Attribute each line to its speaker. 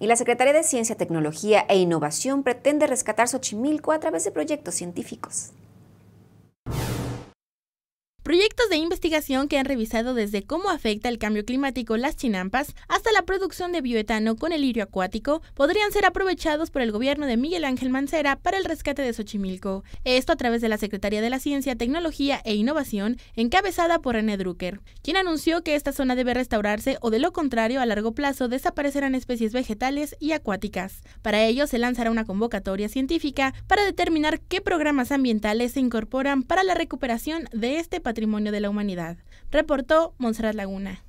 Speaker 1: Y la Secretaría de Ciencia, Tecnología e Innovación pretende rescatar Xochimilco a través de proyectos
Speaker 2: científicos.
Speaker 3: Proyectos de investigación que han revisado desde cómo afecta el cambio climático las chinampas hasta la producción de bioetano con el lirio acuático podrían ser aprovechados por el gobierno de Miguel Ángel Mancera para el rescate de Xochimilco. Esto a través de la Secretaría de la Ciencia, Tecnología e Innovación, encabezada por René Drucker, quien anunció que esta zona debe restaurarse o de lo contrario a largo plazo desaparecerán especies vegetales y acuáticas. Para ello se lanzará una convocatoria científica para determinar qué programas ambientales se incorporan para la recuperación de este patrimonio Patrimonio de la Humanidad, reportó Monserrat Laguna.